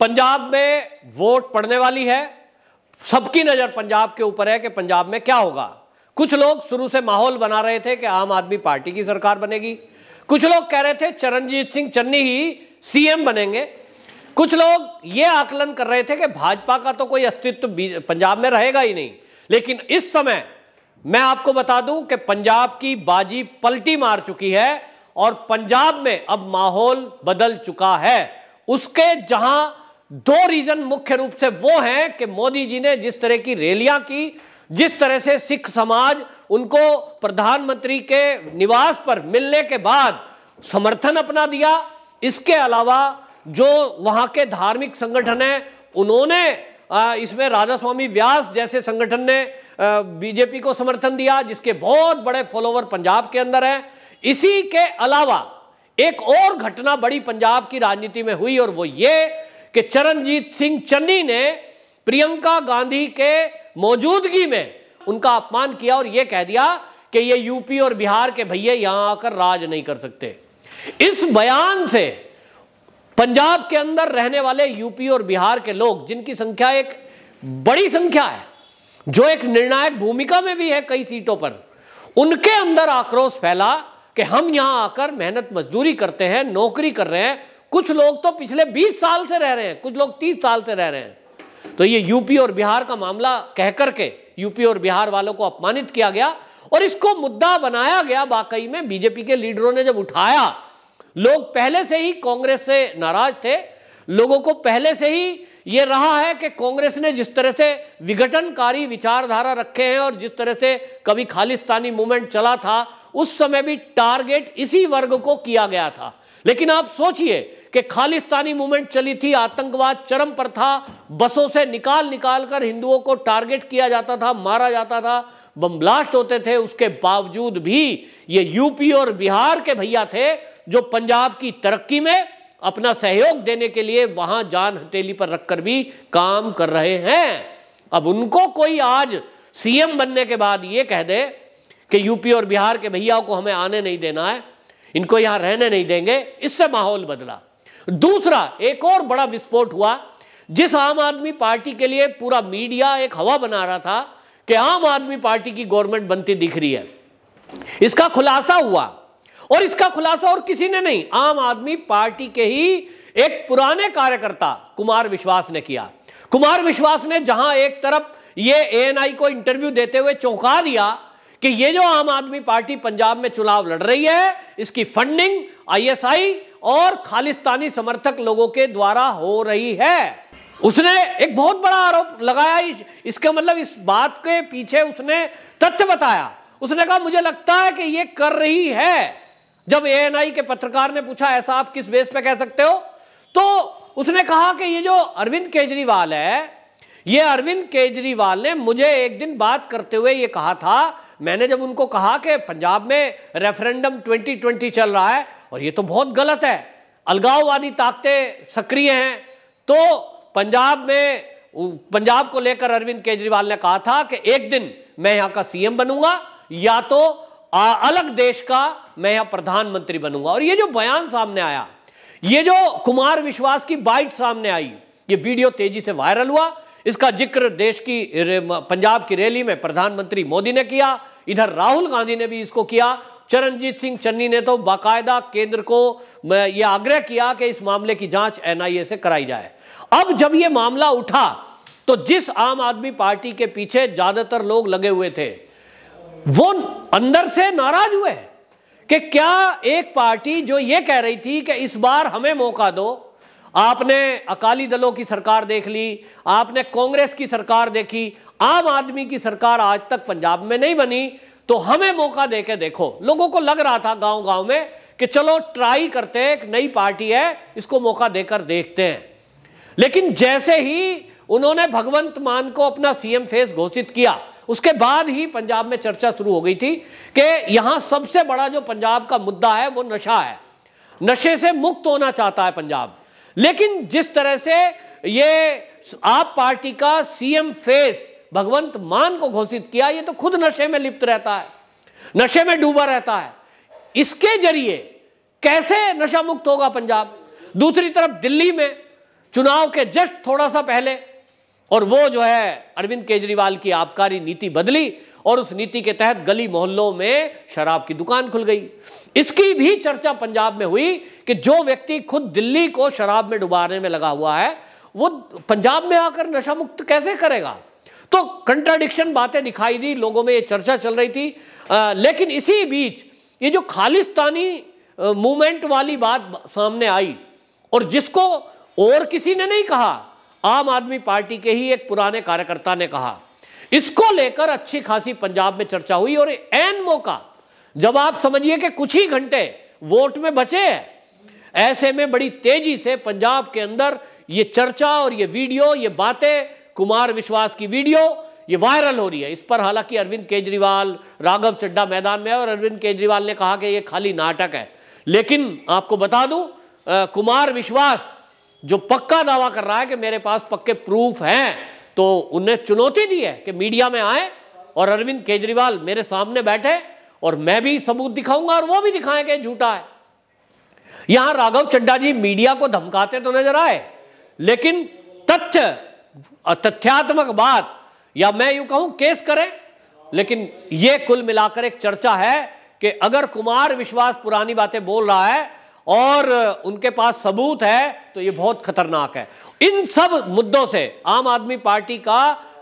पंजाब में वोट पड़ने वाली है सबकी नज़र पंजाब के ऊपर है कि पंजाब में क्या होगा कुछ लोग शुरू से माहौल बना रहे थे कि आम आदमी पार्टी की सरकार बनेगी कुछ लोग कह रहे थे चरणजीत सिंह चन्नी ही सीएम बनेंगे कुछ लोग ये आकलन कर रहे थे कि भाजपा का तो कोई अस्तित्व पंजाब में रहेगा ही नहीं लेकिन इस समय मैं आपको बता दूं कि पंजाब की बाजी पलटी मार चुकी है और पंजाब में अब माहौल बदल चुका है उसके जहां दो रीजन मुख्य रूप से वो हैं कि मोदी जी ने जिस तरह की रैलियां की जिस तरह से सिख समाज उनको प्रधानमंत्री के निवास पर मिलने के बाद समर्थन अपना दिया इसके अलावा जो वहां के धार्मिक संगठन हैं उन्होंने इसमें राजा स्वामी व्यास जैसे संगठन ने बीजेपी को समर्थन दिया जिसके बहुत बड़े फॉलोवर पंजाब के अंदर हैं इसी के अलावा एक और घटना बड़ी पंजाब की राजनीति में हुई और वो ये कि चरणजीत सिंह चन्नी ने प्रियंका गांधी के मौजूदगी में उनका अपमान किया और यह कह दिया कि ये यूपी और बिहार के भैया यहां आकर राज नहीं कर सकते इस बयान से पंजाब के अंदर रहने वाले यूपी और बिहार के लोग जिनकी संख्या एक बड़ी संख्या है जो एक निर्णायक भूमिका में भी है कई सीटों पर उनके अंदर आक्रोश फैला कि हम यहां आकर मेहनत मजदूरी करते हैं नौकरी कर रहे हैं कुछ लोग तो पिछले 20 साल से रह रहे हैं कुछ लोग 30 साल से रह रहे हैं तो ये यूपी और बिहार का मामला कहकर के यूपी और बिहार वालों को अपमानित किया गया और इसको मुद्दा बनाया गया वाकई में बीजेपी के लीडरों ने जब उठाया लोग पहले से ही कांग्रेस से नाराज थे लोगों को पहले से ही ये रहा है कि कांग्रेस ने जिस तरह से विघटनकारी विचारधारा रखे हैं और जिस तरह से कभी खालिस्तानी मूवमेंट चला था उस समय भी टारगेट इसी वर्ग को किया गया था लेकिन आप सोचिए कि खालिस्तानी मूवमेंट चली थी आतंकवाद चरम पर था बसों से निकाल निकाल कर हिंदुओं को टारगेट किया जाता था मारा जाता था बम ब्लास्ट होते थे उसके बावजूद भी ये यूपी और बिहार के भैया थे जो पंजाब की तरक्की में अपना सहयोग देने के लिए वहां जान हथेली पर रखकर भी काम कर रहे हैं अब उनको कोई आज सीएम बनने के बाद ये कह दे कि यूपी और बिहार के भैया को हमें आने नहीं देना है इनको यहां रहने नहीं देंगे इससे माहौल बदला दूसरा एक और बड़ा विस्फोट हुआ जिस आम आदमी पार्टी के लिए पूरा मीडिया एक हवा बना रहा था कि आम आदमी पार्टी की गवर्नमेंट बनती दिख रही है इसका खुलासा हुआ और इसका खुलासा और किसी ने नहीं आम आदमी पार्टी के ही एक पुराने कार्यकर्ता कुमार विश्वास ने किया कुमार विश्वास ने जहां एक तरफ ये एएनआई को इंटरव्यू देते हुए चौंका दिया कि ये जो आम आदमी पार्टी पंजाब में चुनाव लड़ रही है इसकी फंडिंग आईएसआई और खालिस्तानी समर्थक लोगों के द्वारा हो रही है उसने एक बहुत बड़ा आरोप लगाया इस, इसके मतलब इस बात के पीछे उसने तथ्य बताया उसने कहा मुझे लगता है कि ये कर रही है जब ए के पत्रकार ने पूछा ऐसा आप किस बेस पे कह सकते हो तो उसने कहा कि ये जो अरविंद केजरीवाल है ये अरविंद केजरीवाल ने मुझे एक दिन बात करते हुए ये कहा था मैंने जब उनको कहा कि पंजाब में रेफरेंडम 2020 चल रहा है और ये तो बहुत गलत है अलगाववादी ताकतें सक्रिय हैं तो पंजाब में पंजाब को लेकर अरविंद केजरीवाल ने कहा था कि एक दिन मैं यहां का सीएम बनूंगा या तो आ, अलग देश का मैं यहां प्रधानमंत्री बनूंगा और ये जो बयान सामने आया ये जो कुमार विश्वास की बाइट सामने आई ये वीडियो तेजी से वायरल हुआ इसका जिक्र देश की पंजाब की रैली में प्रधानमंत्री मोदी ने किया इधर राहुल गांधी ने भी इसको किया चरणजीत सिंह चन्नी ने तो बाकायदा केंद्र को यह आग्रह किया कि इस मामले की जांच एनआईए से कराई जाए अब जब यह मामला उठा तो जिस आम आदमी पार्टी के पीछे ज्यादातर लोग लगे हुए थे वो अंदर से नाराज हुए कि क्या एक पार्टी जो ये कह रही थी कि इस बार हमें मौका दो आपने अकाली दलों की सरकार देख ली आपने कांग्रेस की सरकार देखी आम आदमी की सरकार आज तक पंजाब में नहीं बनी तो हमें मौका दे के देखो लोगों को लग रहा था गांव गांव में कि चलो ट्राई करते हैं एक नई पार्टी है इसको मौका देकर देखते हैं लेकिन जैसे ही उन्होंने भगवंत मान को अपना सीएम फेस घोषित किया उसके बाद ही पंजाब में चर्चा शुरू हो गई थी कि यहां सबसे बड़ा जो पंजाब का मुद्दा है वो नशा है नशे से मुक्त होना चाहता है पंजाब लेकिन जिस तरह से ये आप पार्टी का सीएम फेस भगवंत मान को घोषित किया ये तो खुद नशे में लिप्त रहता है नशे में डूबा रहता है इसके जरिए कैसे नशा मुक्त होगा पंजाब दूसरी तरफ दिल्ली में चुनाव के जस्ट थोड़ा सा पहले और वो जो है अरविंद केजरीवाल की आबकारी नीति बदली और उस नीति के तहत गली मोहल्लों में शराब की दुकान खुल गई इसकी भी चर्चा पंजाब में हुई कि जो व्यक्ति खुद दिल्ली को शराब में डुबाने में लगा हुआ है वो पंजाब में आकर नशा मुक्त कैसे करेगा तो कंट्राडिक्शन बातें दिखाई दी लोगों में ये चर्चा चल रही थी आ, लेकिन इसी बीच ये जो खालिस्तानी मूवमेंट वाली बात सामने आई और जिसको और किसी ने नहीं कहा आम आदमी पार्टी के ही एक पुराने कार्यकर्ता ने कहा इसको लेकर अच्छी खासी पंजाब में चर्चा हुई और एन मौका जब आप समझिए कि कुछ ही घंटे वोट में बचे हैं ऐसे में बड़ी तेजी से पंजाब के अंदर ये चर्चा और ये वीडियो ये बातें कुमार विश्वास की वीडियो ये वायरल हो रही है इस पर हालांकि अरविंद केजरीवाल राघव चड्डा मैदान में है और अरविंद केजरीवाल ने कहा कि ये खाली नाटक है लेकिन आपको बता दूं आ, कुमार विश्वास जो पक्का दावा कर रहा है कि मेरे पास पक्के प्रूफ हैं तो उन्हें चुनौती दी है कि मीडिया में आए और अरविंद केजरीवाल मेरे सामने बैठे और मैं भी सबूत दिखाऊंगा और वो भी दिखाएं कि झूठा है यहां राघव चड्डा जी मीडिया को धमकाते तो नजर आए लेकिन तथ्य तथ्यात्मक बात या मैं यूं कहूं केस करें लेकिन यह कुल मिलाकर एक चर्चा है कि अगर कुमार विश्वास पुरानी बातें बोल रहा है और उनके पास सबूत है तो यह बहुत खतरनाक है इन सब मुद्दों से आम आदमी पार्टी का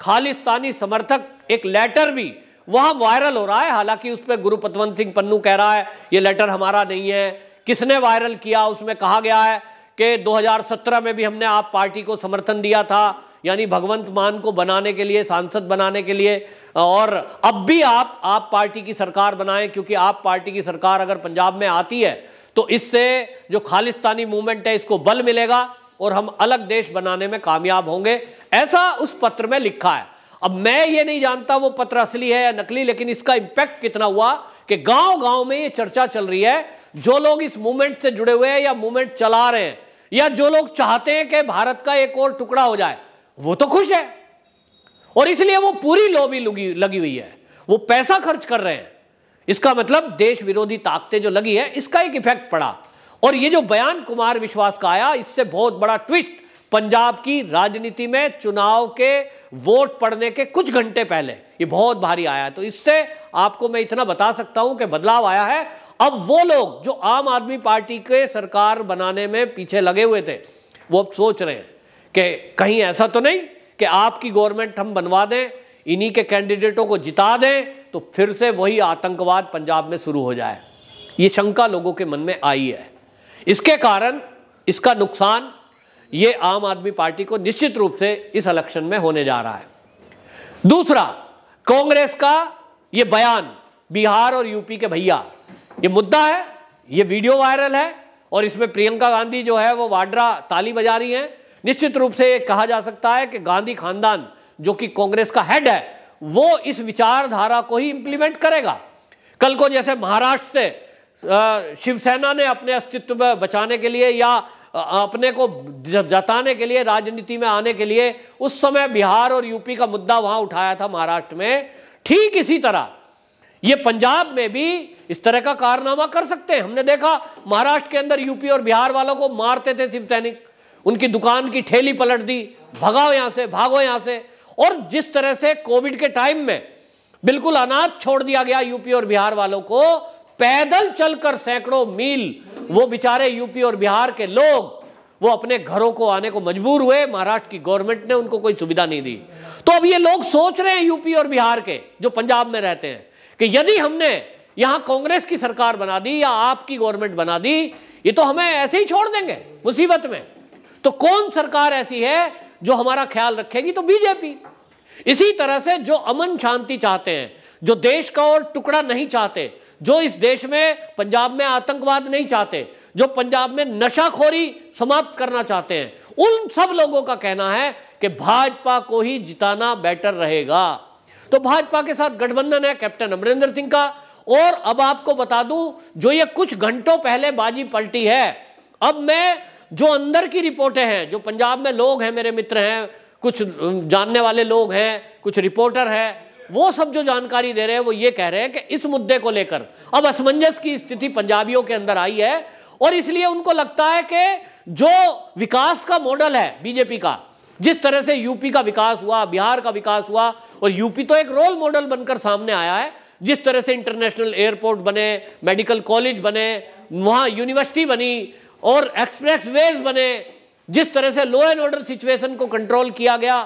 खालिस्तानी समर्थक एक लेटर भी वहां वायरल हो रहा है हालांकि उस पर गुरु पतवंत सिंह पन्नू कह रहा है यह लेटर हमारा नहीं है किसने वायरल किया उसमें कहा गया है कि 2017 में भी हमने आप पार्टी को समर्थन दिया था यानी भगवंत मान को बनाने के लिए सांसद बनाने के लिए और अब भी आप आप पार्टी की सरकार बनाएं क्योंकि आप पार्टी की सरकार अगर पंजाब में आती है तो इससे जो खालिस्तानी मूवमेंट है इसको बल मिलेगा और हम अलग देश बनाने में कामयाब होंगे ऐसा उस पत्र में लिखा है अब मैं ये नहीं जानता वो पत्र असली है या नकली लेकिन इसका इंपैक्ट कितना हुआ कि गांव गांव में ये चर्चा चल रही है जो लोग इस मूवमेंट से जुड़े हुए हैं या मूवमेंट चला रहे हैं या जो लोग चाहते हैं कि भारत का एक और टुकड़ा हो जाए वो तो खुश है और इसलिए वो पूरी लॉबी लगी हुई है वो पैसा खर्च कर रहे हैं इसका मतलब देश विरोधी ताकतें जो लगी है इसका एक इफेक्ट पड़ा और ये जो बयान कुमार विश्वास का आया इससे बहुत बड़ा ट्विस्ट पंजाब की राजनीति में चुनाव के वोट पड़ने के कुछ घंटे पहले ये बहुत भारी आया है तो इससे आपको मैं इतना बता सकता हूं कि बदलाव आया है अब वो लोग जो आम आदमी पार्टी के सरकार बनाने में पीछे लगे हुए थे वो अब सोच रहे हैं कि कहीं ऐसा तो नहीं कि आपकी गवर्नमेंट हम बनवा दें इन्हीं के कैंडिडेटों को जिता दें तो फिर से वही आतंकवाद पंजाब में शुरू हो जाए ये शंका लोगों के मन में आई है इसके कारण इसका नुकसान ये आम आदमी पार्टी को निश्चित रूप से इस इलेक्शन में होने जा रहा है दूसरा कांग्रेस का ये बयान बिहार और यूपी के भैया ये मुद्दा है ये वीडियो वायरल है और इसमें प्रियंका गांधी जो है वो वाड्रा ताली बजा रही हैं निश्चित रूप से ये कहा जा सकता है कि गांधी खानदान जो कि कांग्रेस का हेड है वो इस विचारधारा को ही इंप्लीमेंट करेगा कल को जैसे महाराष्ट्र से शिवसेना ने अपने अस्तित्व बचाने के लिए या अपने को जताने के लिए राजनीति में आने के लिए उस समय बिहार और यूपी का मुद्दा वहां उठाया था महाराष्ट्र में ठीक इसी तरह ये पंजाब में भी इस तरह का कारनामा कर सकते हैं हमने देखा महाराष्ट्र के अंदर यूपी और बिहार वालों को मारते थे शिव सैनिक उनकी दुकान की ठेली पलट दी भगाओ यहां से भागो यहां से और जिस तरह से कोविड के टाइम में बिल्कुल अनाथ छोड़ दिया गया यूपी और बिहार वालों को पैदल चलकर सैकड़ों मील वो बेचारे यूपी और बिहार के लोग वो अपने घरों को आने को मजबूर हुए महाराष्ट्र की गवर्नमेंट ने उनको कोई सुविधा नहीं दी तो अब ये लोग सोच रहे हैं यूपी और बिहार के जो पंजाब में रहते हैं कि यदि हमने यहां कांग्रेस की सरकार बना दी या आपकी गवर्नमेंट बना दी ये तो हमें ऐसे ही छोड़ देंगे मुसीबत में तो कौन सरकार ऐसी है जो हमारा ख्याल रखेगी तो बीजेपी इसी तरह से जो अमन शांति चाहते हैं जो देश का और टुकड़ा नहीं चाहते जो इस देश में पंजाब में आतंकवाद नहीं चाहते जो पंजाब में नशाखोरी समाप्त करना चाहते हैं उन सब लोगों का कहना है कि भाजपा को ही जिताना बेटर रहेगा तो भाजपा के साथ गठबंधन है कैप्टन अमरिंदर सिंह का और अब आपको बता दूं जो ये कुछ घंटों पहले बाजी पलटी है अब मैं जो अंदर की रिपोर्टें हैं जो पंजाब में लोग हैं मेरे मित्र हैं कुछ जानने वाले लोग हैं कुछ रिपोर्टर हैं वो सब जो जानकारी दे रहे हैं वो ये कह रहे हैं कि इस मुद्दे को लेकर अब असमंजस की स्थिति पंजाबियों के अंदर आई है और इसलिए उनको लगता है कि जो विकास का मॉडल है बीजेपी का जिस तरह से यूपी का विकास हुआ बिहार का विकास हुआ और यूपी तो एक रोल मॉडल बनकर सामने आया है जिस तरह से इंटरनेशनल एयरपोर्ट बने मेडिकल कॉलेज बने वहां यूनिवर्सिटी बनी और एक्सप्रेस वेज बने जिस तरह से लॉ एंड ऑर्डर सिचुएशन को कंट्रोल किया गया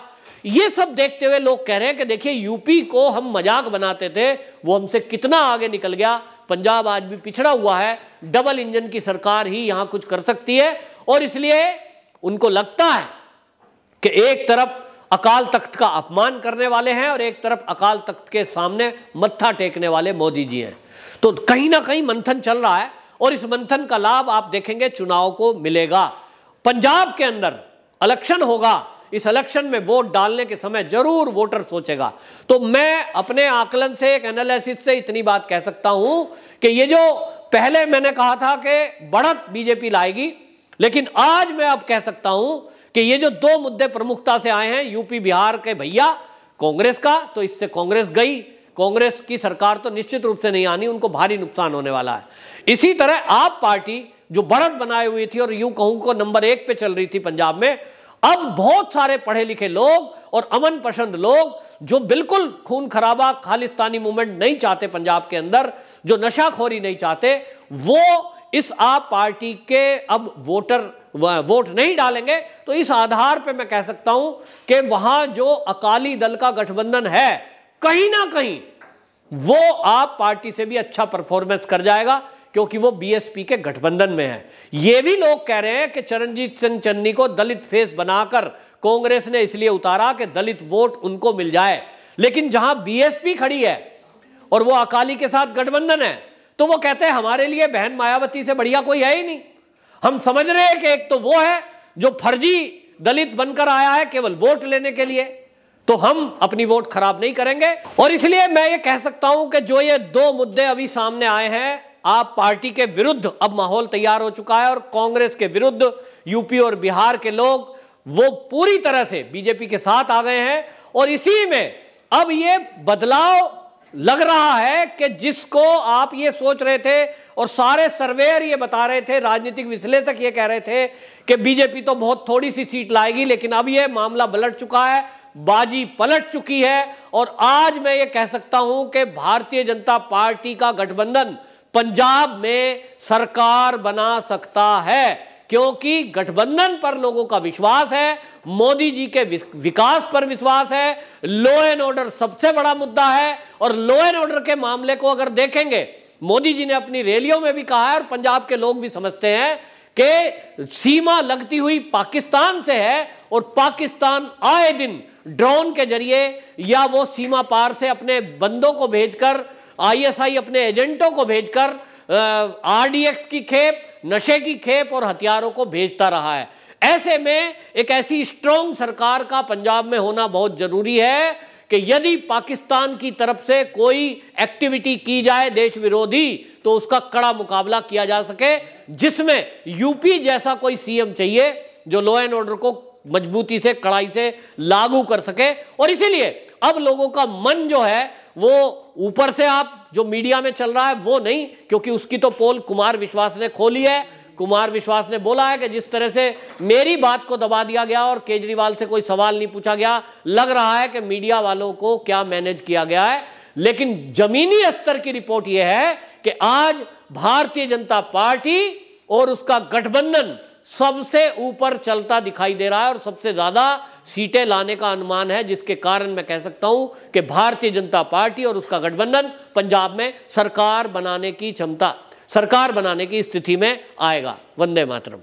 ये सब देखते हुए लोग कह रहे हैं कि देखिए यूपी को हम मजाक बनाते थे वो हमसे कितना आगे निकल गया पंजाब आज भी पिछड़ा हुआ है डबल इंजन की सरकार ही यहां कुछ कर सकती है और इसलिए उनको लगता है कि एक तरफ अकाल तख्त का अपमान करने वाले हैं और एक तरफ अकाल तख्त के सामने मत्था टेकने वाले मोदी जी हैं तो कहीं ना कहीं मंथन चल रहा है और इस मंथन का लाभ आप देखेंगे चुनाव को मिलेगा पंजाब के अंदर इलेक्शन होगा इस इलेक्शन में वोट डालने के समय जरूर वोटर सोचेगा तो मैं अपने आकलन से एक एनालिसिस से इतनी बात कह सकता हूं कि ये जो पहले मैंने कहा था कि बढ़त बीजेपी लाएगी लेकिन आज मैं अब कह सकता हूं कि ये जो दो मुद्दे प्रमुखता से आए हैं यूपी बिहार के भैया कांग्रेस का तो इससे कांग्रेस गई कांग्रेस की सरकार तो निश्चित रूप से नहीं आनी उनको भारी नुकसान होने वाला है इसी तरह आप पार्टी जो बढ़त बनाई हुई थी और यूं कहूं को नंबर एक पे चल रही थी पंजाब में अब बहुत सारे पढ़े लिखे लोग और अमन पसंद लोग जो बिल्कुल खून खराबा खालिस्तानी मूवमेंट नहीं चाहते पंजाब के अंदर जो नशाखोरी नहीं चाहते वो इस आप पार्टी के अब वोटर वोट नहीं डालेंगे तो इस आधार पे मैं कह सकता हूं कि वहां जो अकाली दल का गठबंधन है कहीं ना कहीं वो आप पार्टी से भी अच्छा परफॉर्मेंस कर जाएगा क्योंकि वो बीएसपी के गठबंधन में है ये भी लोग कह रहे हैं कि चरणजीत सिंह चन्नी को दलित फेस बनाकर कांग्रेस ने इसलिए उतारा कि दलित वोट उनको मिल जाए लेकिन जहां बीएसपी खड़ी है और वो अकाली के साथ गठबंधन है तो वो कहते हैं हमारे लिए बहन मायावती से बढ़िया कोई है ही नहीं हम समझ रहे हैं कि एक तो वो है जो फर्जी दलित बनकर आया है केवल वोट लेने के लिए तो हम अपनी वोट खराब नहीं करेंगे और इसलिए मैं ये कह सकता हूं कि जो ये दो मुद्दे अभी सामने आए हैं आप पार्टी के विरुद्ध अब माहौल तैयार हो चुका है और कांग्रेस के विरुद्ध यूपी और बिहार के लोग वो पूरी तरह से बीजेपी के साथ आ गए हैं और इसी में अब ये बदलाव लग रहा है कि जिसको आप ये सोच रहे थे और सारे सर्वेयर ये बता रहे थे राजनीतिक विश्लेषक ये कह रहे थे कि बीजेपी तो बहुत थोड़ी सी सीट लाएगी लेकिन अब ये मामला पलट चुका है बाजी पलट चुकी है और आज मैं ये कह सकता हूं कि भारतीय जनता पार्टी का गठबंधन पंजाब में सरकार बना सकता है क्योंकि गठबंधन पर लोगों का विश्वास है मोदी जी के विकास पर विश्वास है लो एंड ऑर्डर सबसे बड़ा मुद्दा है और लो एंड ऑर्डर के मामले को अगर देखेंगे मोदी जी ने अपनी रैलियों में भी कहा है और पंजाब के लोग भी समझते हैं कि सीमा लगती हुई पाकिस्तान से है और पाकिस्तान आए दिन ड्रोन के जरिए या वो सीमा पार से अपने बंदों को भेजकर आईएसआई अपने एजेंटों को भेजकर आरडीएक्स की खेप नशे की खेप और हथियारों को भेजता रहा है ऐसे में एक ऐसी स्ट्रॉन्ग सरकार का पंजाब में होना बहुत जरूरी है कि यदि पाकिस्तान की तरफ से कोई एक्टिविटी की जाए देश विरोधी तो उसका कड़ा मुकाबला किया जा सके जिसमें यूपी जैसा कोई सीएम चाहिए जो लॉ एंड ऑर्डर को मजबूती से कड़ाई से लागू कर सके और इसीलिए अब लोगों का मन जो है वो ऊपर से आप जो मीडिया में चल रहा है वो नहीं क्योंकि उसकी तो पोल कुमार विश्वास ने खोली है कुमार विश्वास ने बोला है कि जिस तरह से मेरी बात को दबा दिया गया और केजरीवाल से कोई सवाल नहीं पूछा गया लग रहा है कि मीडिया वालों को क्या मैनेज किया गया है लेकिन जमीनी स्तर की रिपोर्ट यह है कि आज भारतीय जनता पार्टी और उसका गठबंधन सबसे ऊपर चलता दिखाई दे रहा है और सबसे ज़्यादा सीटें लाने का अनुमान है जिसके कारण मैं कह सकता हूं कि भारतीय जनता पार्टी और उसका गठबंधन पंजाब में सरकार बनाने की क्षमता सरकार बनाने की स्थिति में आएगा वंदे मातरम